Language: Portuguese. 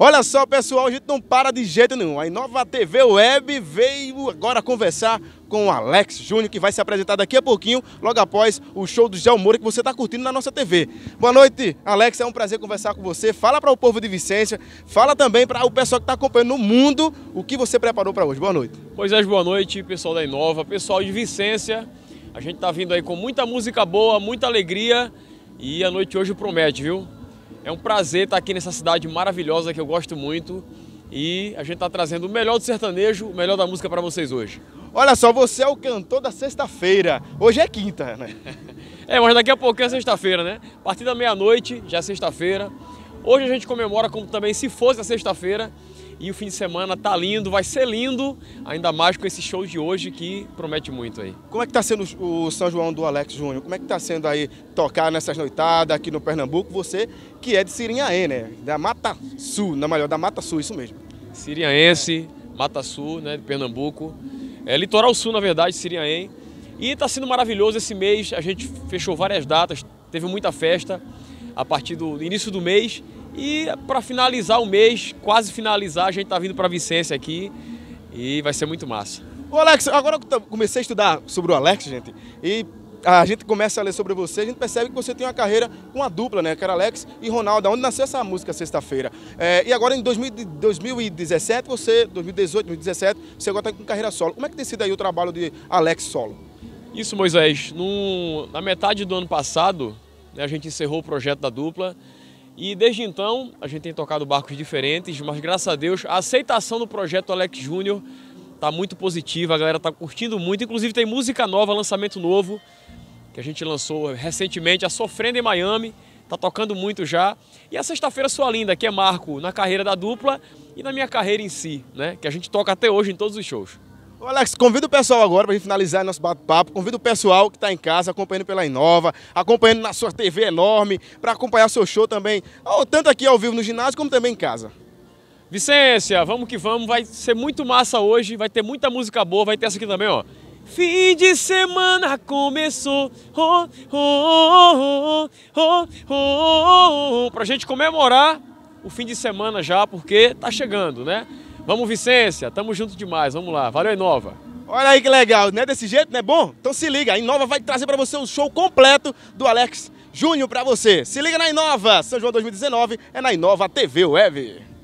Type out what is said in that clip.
Olha só, pessoal, a gente não para de jeito nenhum. A Inova TV Web veio agora conversar com o Alex Júnior, que vai se apresentar daqui a pouquinho, logo após o show do Gel Moura que você está curtindo na nossa TV. Boa noite, Alex, é um prazer conversar com você. Fala para o povo de Vicência, fala também para o pessoal que está acompanhando no mundo o que você preparou para hoje. Boa noite. Pois é, boa noite, pessoal da Inova, pessoal de Vicência. A gente está vindo aí com muita música boa, muita alegria e a noite hoje promete, viu? É um prazer estar aqui nessa cidade maravilhosa que eu gosto muito e a gente está trazendo o melhor do sertanejo, o melhor da música para vocês hoje. Olha só, você é o cantor da sexta-feira. Hoje é quinta, né? É, mas daqui a pouquinho é sexta-feira, né? A partir da meia-noite já é sexta-feira. Hoje a gente comemora como também se fosse a sexta-feira e o fim de semana tá lindo, vai ser lindo, ainda mais com esse show de hoje que promete muito aí. Como é que tá sendo o São João do Alex Júnior? Como é que tá sendo aí tocar nessas noitadas aqui no Pernambuco? Você que é de Sirinhaém, né? Da Mata Sul, na maior da Mata Sul, isso mesmo. Sirinhaense, Mata Sul, né, de Pernambuco. É litoral sul, na verdade, Sirinhaém. E está sendo maravilhoso esse mês, a gente fechou várias datas, teve muita festa a partir do início do mês e para finalizar o mês, quase finalizar, a gente tá vindo para Vicência aqui e vai ser muito massa. O Alex, agora que eu comecei a estudar sobre o Alex, gente, e a gente começa a ler sobre você, a gente percebe que você tem uma carreira com a dupla, né? Que era Alex e Ronaldo, onde nasceu essa música sexta-feira. É, e agora em 2017, você, 2018, 2017, você agora está com carreira solo. Como é que tem sido aí o trabalho de Alex solo? Isso, Moisés. No, na metade do ano passado, né, a gente encerrou o projeto da dupla e desde então a gente tem tocado barcos diferentes, mas graças a Deus a aceitação do projeto Alex Júnior tá muito positiva, a galera tá curtindo muito, inclusive tem música nova, lançamento novo que a gente lançou recentemente, a Sofrendo em Miami, tá tocando muito já. E a sexta-feira sua linda, que é marco na carreira da dupla e na minha carreira em si, né, que a gente toca até hoje em todos os shows. Alex, convida o pessoal agora para a gente finalizar nosso bate-papo. Convida o pessoal que está em casa acompanhando pela Inova, acompanhando na sua TV enorme, para acompanhar seu show também, tanto aqui ao vivo no ginásio como também em casa. Vicência, vamos que vamos, vai ser muito massa hoje, vai ter muita música boa, vai ter essa aqui também, ó. Fim de semana começou, oh, oh, oh, oh, pra gente comemorar o fim de semana já, porque tá chegando, né? Vamos, Vicência, tamo junto demais, vamos lá. Valeu, Inova. Olha aí que legal, não é desse jeito, não é bom? Então se liga, a Inova vai trazer para você o um show completo do Alex Júnior para você. Se liga na Inova, São João 2019 é na Inova TV Web.